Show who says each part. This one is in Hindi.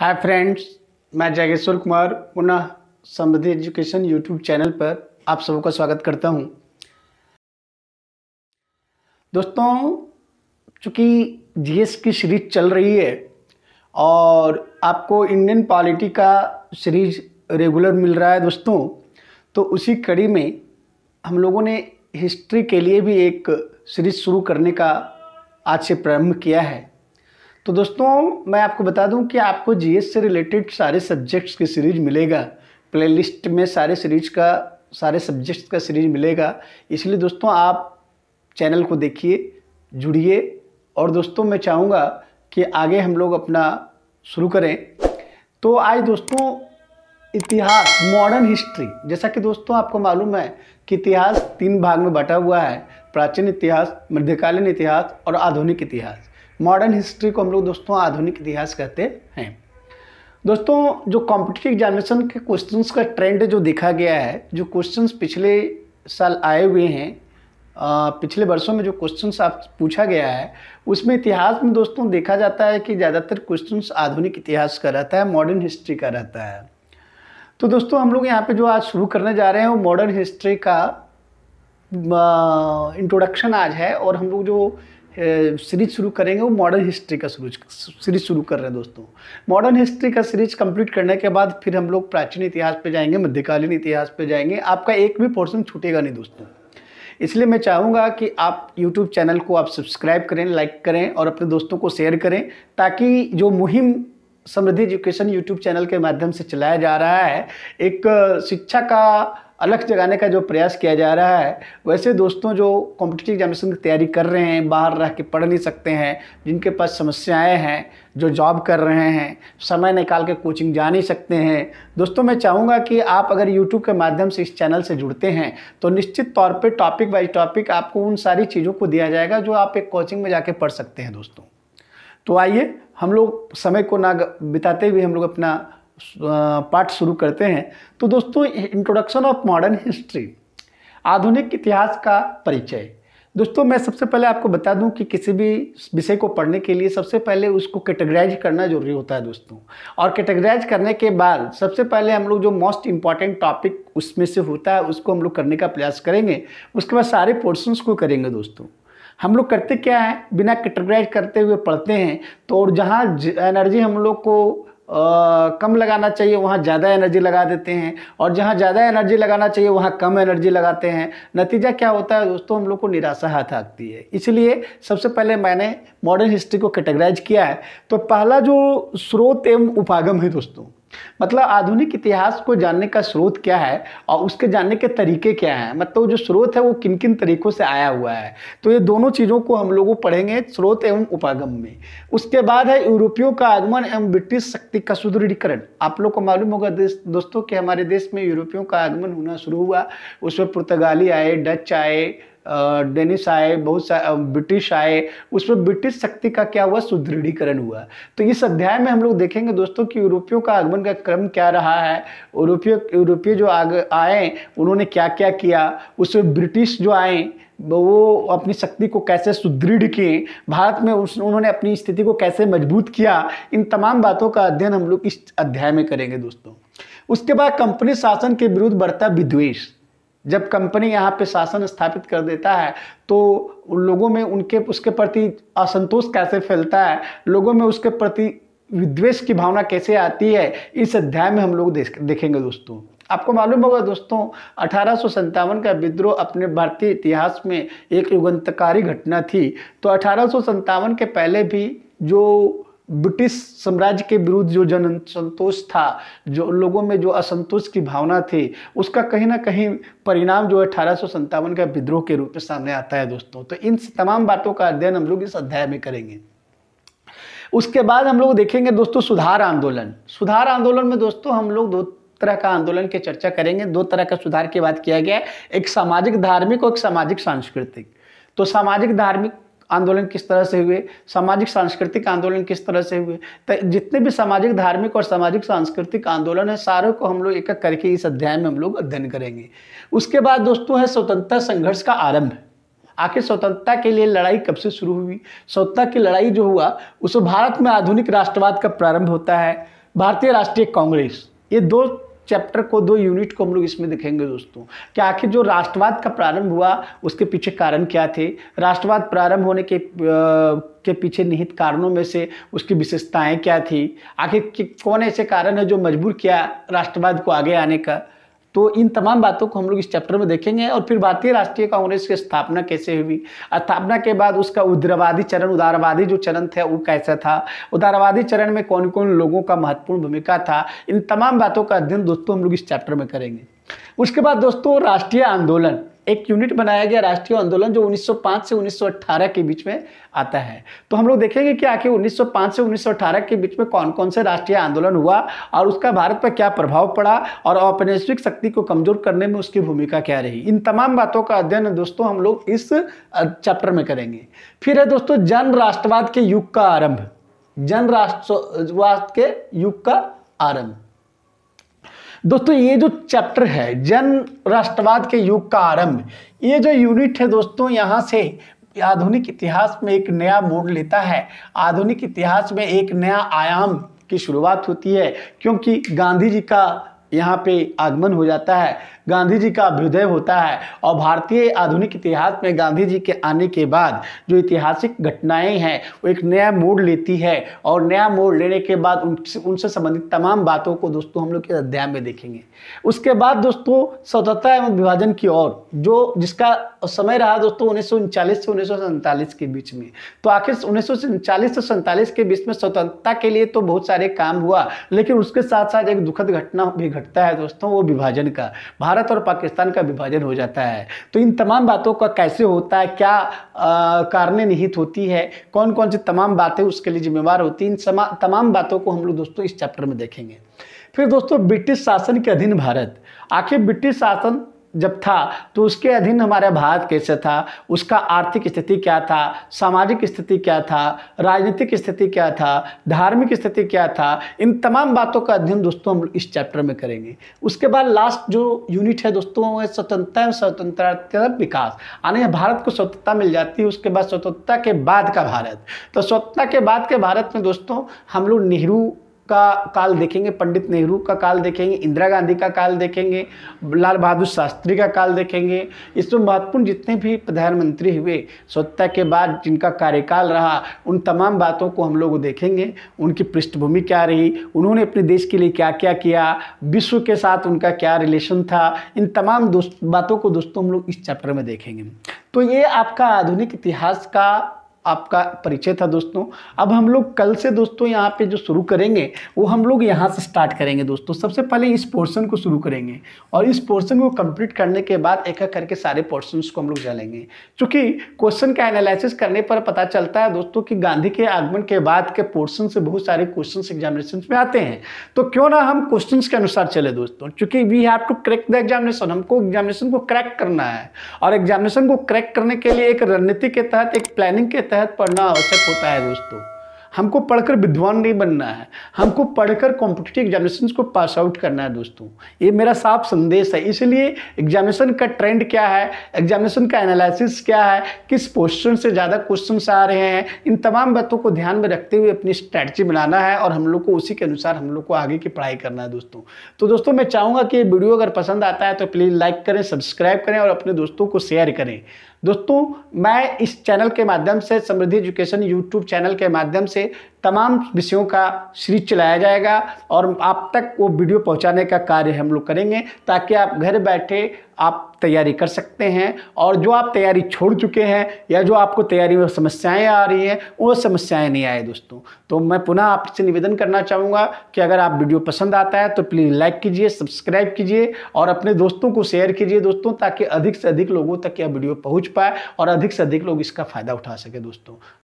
Speaker 1: हाय फ्रेंड्स मैं जागेश्वर कुमार पुनः समृद्धि एजुकेशन यूट्यूब चैनल पर आप सबों का स्वागत करता हूं दोस्तों चूँकि जीएस की सीरीज चल रही है और आपको इंडियन पॉलिटी का सीरीज रेगुलर मिल रहा है दोस्तों तो उसी कड़ी में हम लोगों ने हिस्ट्री के लिए भी एक सीरीज शुरू करने का आज से प्रारंभ किया है तो दोस्तों मैं आपको बता दूं कि आपको जीएस से रिलेटेड सारे सब्जेक्ट्स की सीरीज मिलेगा प्लेलिस्ट में सारे सीरीज का सारे सब्जेक्ट्स का सीरीज मिलेगा इसलिए दोस्तों आप चैनल को देखिए जुड़िए और दोस्तों मैं चाहूँगा कि आगे हम लोग अपना शुरू करें तो आज दोस्तों इतिहास मॉडर्न हिस्ट्री जैसा कि दोस्तों आपको मालूम है कि इतिहास तीन भाग में बटा हुआ है प्राचीन इतिहास मध्यकालीन इतिहास और आधुनिक इतिहास मॉडर्न हिस्ट्री को हम लोग दोस्तों आधुनिक इतिहास कहते हैं दोस्तों जो कॉम्पिटिटिव एग्जामिनेशन के क्वेश्चंस का ट्रेंड जो देखा गया है जो क्वेश्चंस पिछले साल आए हुए हैं पिछले वर्षों में जो क्वेश्चंस आप पूछा गया है उसमें इतिहास में दोस्तों देखा जाता है कि ज़्यादातर क्वेश्चंस आधुनिक इतिहास का रहता है मॉडर्न हिस्ट्री का रहता है तो दोस्तों हम लोग यहाँ पे जो आज शुरू करने जा रहे हैं वो मॉडर्न हिस्ट्री का इंट्रोडक्शन आज है और हम लोग जो सीरीज शुरू करेंगे वो मॉडर्न हिस्ट्री का सीरीज सीरीज शुरू कर रहे हैं दोस्तों मॉडर्न हिस्ट्री का सीरीज कंप्लीट करने के बाद फिर हम लोग प्राचीन इतिहास पे जाएंगे मध्यकालीन इतिहास पे जाएंगे आपका एक भी पोर्शन छूटेगा नहीं दोस्तों इसलिए मैं चाहूँगा कि आप यूट्यूब चैनल को आप सब्सक्राइब करें लाइक करें और अपने दोस्तों को शेयर करें ताकि जो मुहिम समृद्धि एजुकेशन यूट्यूब चैनल के माध्यम से चलाया जा रहा है एक शिक्षा का अलग जगाने का जो प्रयास किया जा रहा है वैसे दोस्तों जो कॉम्पिटिटिव एग्जामिनेशन की तैयारी कर रहे हैं बाहर रह के पढ़ नहीं सकते हैं जिनके पास समस्याएं हैं जो जॉब कर रहे हैं समय निकाल के कोचिंग जा नहीं सकते हैं दोस्तों मैं चाहूँगा कि आप अगर यूट्यूब के माध्यम से इस चैनल से जुड़ते हैं तो निश्चित तौर पर टॉपिक बाई टॉपिक आपको उन सारी चीज़ों को दिया जाएगा जो आप एक कोचिंग में जाके पढ़ सकते हैं दोस्तों तो आइए हम लोग समय को ना बिताते हुए हम लोग अपना पाठ शुरू करते हैं तो दोस्तों इंट्रोडक्शन ऑफ मॉडर्न हिस्ट्री आधुनिक इतिहास का परिचय दोस्तों मैं सबसे पहले आपको बता दूं कि किसी भी विषय को पढ़ने के लिए सबसे पहले उसको कैटेगराइज करना जरूरी होता है दोस्तों और कैटेगराइज करने के बाद सबसे पहले हम लोग जो मोस्ट इंपॉर्टेंट टॉपिक उसमें से होता है उसको हम लोग करने का प्रयास करेंगे उसके बाद सारे पोर्शंस को करेंगे दोस्तों हम लोग करते क्या है बिना कैटेगराइज करते हुए पढ़ते हैं तो और जहाँ एनर्जी हम लोग को कम लगाना चाहिए वहाँ ज़्यादा एनर्जी लगा देते हैं और जहाँ ज़्यादा एनर्जी लगाना चाहिए वहाँ कम एनर्जी लगाते हैं नतीजा क्या होता है दोस्तों हम लोग को निराशा हाथ आती है इसलिए सबसे पहले मैंने मॉडर्न हिस्ट्री को कैटेगराइज किया है तो पहला जो स्रोत एवं उपागम है दोस्तों मतलब आधुनिक इतिहास को जानने का स्रोत क्या है और उसके जानने के तरीके क्या हैं मतलब जो स्रोत है वो किन किन तरीकों से आया हुआ है तो ये दोनों चीज़ों को हम लोग पढ़ेंगे स्रोत एवं उपागम में उसके बाद है यूरोपियों का आगमन एवं ब्रिटिश शक्ति का सुदृढ़ीकरण आप लोग को मालूम होगा दोस्तों कि हमारे देश में यूरोपियों का आगमन होना शुरू हुआ उसमें पुर्तगाली आए डच आए डेनिस आए बहुत सारे ब्रिटिश आए उसमें ब्रिटिश शक्ति का क्या हुआ सुदृढ़ीकरण हुआ तो इस अध्याय में हम लोग देखेंगे दोस्तों कि यूरोपियों का आगमन का क्रम क्या रहा है यूरोपीय यूरोपीय जो आग आए उन्होंने क्या क्या किया उसमें ब्रिटिश जो आए वो अपनी शक्ति को कैसे सुदृढ़ किए भारत में उस उन्होंने अपनी स्थिति को कैसे मजबूत किया इन तमाम बातों का अध्ययन हम लोग इस अध्याय में करेंगे दोस्तों उसके बाद कंपनी शासन के विरुद्ध बढ़ता विद्वेष जब कंपनी यहाँ पे शासन स्थापित कर देता है तो लोगों में उनके उसके प्रति असंतोष कैसे फैलता है लोगों में उसके प्रति विद्वेष की भावना कैसे आती है इस अध्याय में हम लोग देखेंगे दोस्तों आपको मालूम होगा दोस्तों अठारह का विद्रोह अपने भारतीय इतिहास में एक युगंतकारी घटना थी तो अठारह के पहले भी जो ब्रिटिश साम्राज्य के विरुद्ध जो जन संतोष था जो लोगों में जो असंतोष की भावना थी उसका कहीं ना कहीं परिणाम जो अठारह का विद्रोह के रूप में सामने आता है दोस्तों तो इन तमाम बातों का अध्ययन हम लोग इस अध्याय में करेंगे उसके बाद हम लोग देखेंगे दोस्तों सुधार आंदोलन सुधार आंदोलन में दोस्तों हम लोग दो तरह का आंदोलन की चर्चा करेंगे दो तरह का सुधार की बात किया गया एक सामाजिक धार्मिक और एक सामाजिक सांस्कृतिक तो सामाजिक धार्मिक आंदोलन किस तरह से हुए सामाजिक सांस्कृतिक आंदोलन किस तरह से हुए तो जितने भी सामाजिक धार्मिक और सामाजिक सांस्कृतिक आंदोलन है सारों को हम लोग एक एक करके इस अध्याय में हम लोग अध्ययन करेंगे उसके बाद दोस्तों है स्वतंत्रता संघर्ष का आरंभ आखिर स्वतंत्रता के लिए लड़ाई कब से शुरू हुई स्वतंत्रता की लड़ाई जो हुआ उसमें भारत में आधुनिक राष्ट्रवाद का प्रारंभ होता है भारतीय राष्ट्रीय कांग्रेस ये दो चैप्टर को दो यूनिट को हम लोग इसमें दिखेंगे दोस्तों कि आखिर जो राष्ट्रवाद का प्रारंभ हुआ उसके पीछे कारण क्या थे राष्ट्रवाद प्रारंभ होने के के पीछे निहित कारणों में से उसकी विशेषताएं क्या थी आखिर कौन ऐसे कारण है जो मजबूर किया राष्ट्रवाद को आगे आने का तो इन तमाम बातों को हम लोग इस चैप्टर में देखेंगे और फिर भारतीय राष्ट्रीय कांग्रेस की स्थापना कैसे हुई स्थापना के बाद उसका उग्रवादी चरण उदारवादी जो चरण थे वो कैसा था उदारवादी चरण में कौन कौन लोगों का महत्वपूर्ण भूमिका था इन तमाम बातों का अध्ययन दोस्तों हम लोग इस चैप्टर में करेंगे उसके बाद दोस्तों राष्ट्रीय आंदोलन एक यूनिट बनाया गया राष्ट्रीय आंदोलन जो 1905 से 1918 के बीच में आता है तो हम लोग देखेंगे कि आखिर 1905 से 1918 के बीच में कौन कौन से राष्ट्रीय आंदोलन हुआ और उसका भारत पर क्या प्रभाव पड़ा और औपनिवेशिक शक्ति को कमजोर करने में उसकी भूमिका क्या रही इन तमाम बातों का अध्ययन दोस्तों हम लोग इस चैप्टर में करेंगे फिर है दोस्तों जन राष्ट्रवाद के युग का आरंभ जन राष्ट्रवाद के युग का आरंभ दोस्तों ये जो चैप्टर है जन राष्ट्रवाद के युग का आरंभ ये जो यूनिट है दोस्तों यहाँ से आधुनिक इतिहास में एक नया मोड़ लेता है आधुनिक इतिहास में एक नया आयाम की शुरुआत होती है क्योंकि गांधी जी का यहाँ पे आगमन हो जाता है गांधी जी का अभ्युदय होता है और भारतीय आधुनिक इतिहास में गांधी जी के आने के बाद जो ऐतिहासिक घटनाएं हैं वो एक नया मोड़ लेती है और नया मोड़ लेने के बाद उनसे उनसे संबंधित तमाम बातों को दोस्तों हम लोग इस अध्याय में देखेंगे उसके बाद दोस्तों स्वतंत्रता एवं विभाजन की ओर जो जिसका समय रहा दोस्तों उन्नीस से उन्नीस के बीच में तो आखिर उन्नीस से सैंतालीस के बीच में स्वतंत्रता के लिए तो बहुत सारे काम हुआ लेकिन उसके साथ साथ एक दुखद घटना भी घटता है दोस्तों वो विभाजन का भारत भारत और पाकिस्तान का विभाजन हो जाता है तो इन तमाम बातों का कैसे होता है क्या कारणें निहित होती है कौन कौन सी तमाम बातें उसके लिए जिम्मेवार होती हैं इन तमाम बातों को हम लोग दोस्तों इस चैप्टर में देखेंगे फिर दोस्तों ब्रिटिश शासन के अधीन भारत आखिर ब्रिटिश शासन जब था तो उसके अधीन हमारा भारत कैसे था उसका आर्थिक स्थिति क्या था सामाजिक स्थिति क्या था राजनीतिक स्थिति क्या था धार्मिक स्थिति क्या था इन तमाम बातों का अध्ययन दोस्तों हम इस चैप्टर में करेंगे उसके बाद लास्ट जो यूनिट है दोस्तों वो है स्वतंत्रता एवं स्वतंत्रता विकास यानी भारत को स्वतंत्रता मिल जाती है उसके बाद स्वतंत्रता के बाद का भारत तो स्वतंत्रता के बाद के भारत में दोस्तों हम लोग नेहरू का काल देखेंगे पंडित नेहरू का काल देखेंगे इंदिरा गांधी का काल देखेंगे लाल बहादुर शास्त्री का काल देखेंगे इसमें महत्वपूर्ण जितने भी प्रधानमंत्री हुए स्वतंत्रता के बाद जिनका कार्यकाल रहा उन तमाम बातों को हम लोग देखेंगे उनकी पृष्ठभूमि क्या रही उन्होंने अपने देश के लिए क्या क्या किया विश्व के साथ उनका क्या रिलेशन था इन तमाम बातों को दोस्तों हम लोग इस चैप्टर में देखेंगे तो ये आपका आधुनिक इतिहास का आपका परिचय था दोस्तों अब हम लोग कल से दोस्तों यहाँ पे जो शुरू करेंगे वो हम लोग यहाँ से स्टार्ट करेंगे दोस्तों सबसे पहले इस पोर्शन को शुरू करेंगे और इस पोर्शन को कंप्लीट करने के बाद एक एक करके सारे पोर्शन को हम लोग जलेंगे क्योंकि क्वेश्चन का एनालिसिस करने पर पता चलता है दोस्तों कि गांधी के आगमन के बाद के पोर्सन से बहुत सारे क्वेश्चन एग्जामिनेशन में आते हैं तो क्यों ना हम क्वेश्चन के अनुसार चले दोस्तों चूंकि we have to crack the examination हमको एग्जामिनेशन को क्रैक करना है और एग्जामिनेशन को क्रैक करने के लिए एक रणनीति के तहत एक प्लानिंग के तहत तहत पढ़ना आवश्यक होता है दोस्तों हमको पढ़कर विद्वान नहीं बनना है हमको पढ़कर कॉम्पिटेटिव एग्जामिनेशन को पास आउट करना है दोस्तों ये मेरा साफ संदेश है इसलिए एग्जामिनेशन का ट्रेंड क्या है एग्जामिनेशन का एनालिसिस क्या है किस पोस्टर से ज़्यादा क्वेश्चन आ रहे हैं इन तमाम बातों को ध्यान में रखते हुए अपनी स्ट्रैटी बनाना है और हम लोग को उसी के अनुसार हम लोग को आगे की पढ़ाई करना है दोस्तों तो दोस्तों मैं चाहूँगा कि वीडियो अगर पसंद आता है तो प्लीज़ लाइक करें सब्सक्राइब करें और अपने दोस्तों को शेयर करें दोस्तों मैं इस चैनल के माध्यम से समृद्धि एजुकेशन यूट्यूब चैनल के माध्यम से तमाम विषयों का सीरीज चलाया जाएगा और आप तक वो वीडियो पहुंचाने का कार्य हम लोग करेंगे ताकि आप घर बैठे आप तैयारी कर सकते हैं और जो आप तैयारी छोड़ चुके हैं या जो आपको तैयारी में समस्याएं आ रही हैं वो समस्याएं नहीं आए दोस्तों तो मैं पुनः आपसे निवेदन करना चाहूँगा कि अगर आप वीडियो पसंद आता है तो प्लीज़ लाइक कीजिए सब्सक्राइब कीजिए और अपने दोस्तों को शेयर कीजिए दोस्तों ताकि अधिक से अधिक लोगों तक यह वीडियो पहुँच पाए और अधिक से अधिक लोग इसका फ़ायदा उठा सके दोस्तों